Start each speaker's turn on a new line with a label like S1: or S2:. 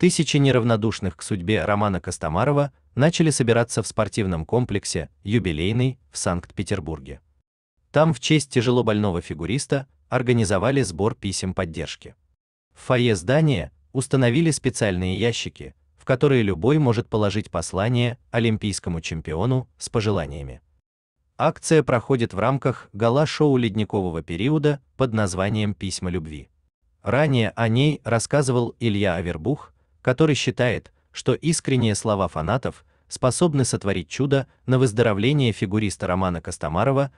S1: Тысячи неравнодушных к судьбе Романа Костомарова начали собираться в спортивном комплексе Юбилейный в Санкт-Петербурге. Там в честь тяжелобольного фигуриста организовали сбор писем поддержки. В фойе здания установили специальные ящики, в которые любой может положить послание олимпийскому чемпиону с пожеланиями. Акция проходит в рамках гала-шоу ледникового периода под названием Письма любви. Ранее о ней рассказывал Илья Авербух, который считает, что искренние слова фанатов способны сотворить чудо на выздоровление фигуриста Романа Костомарова,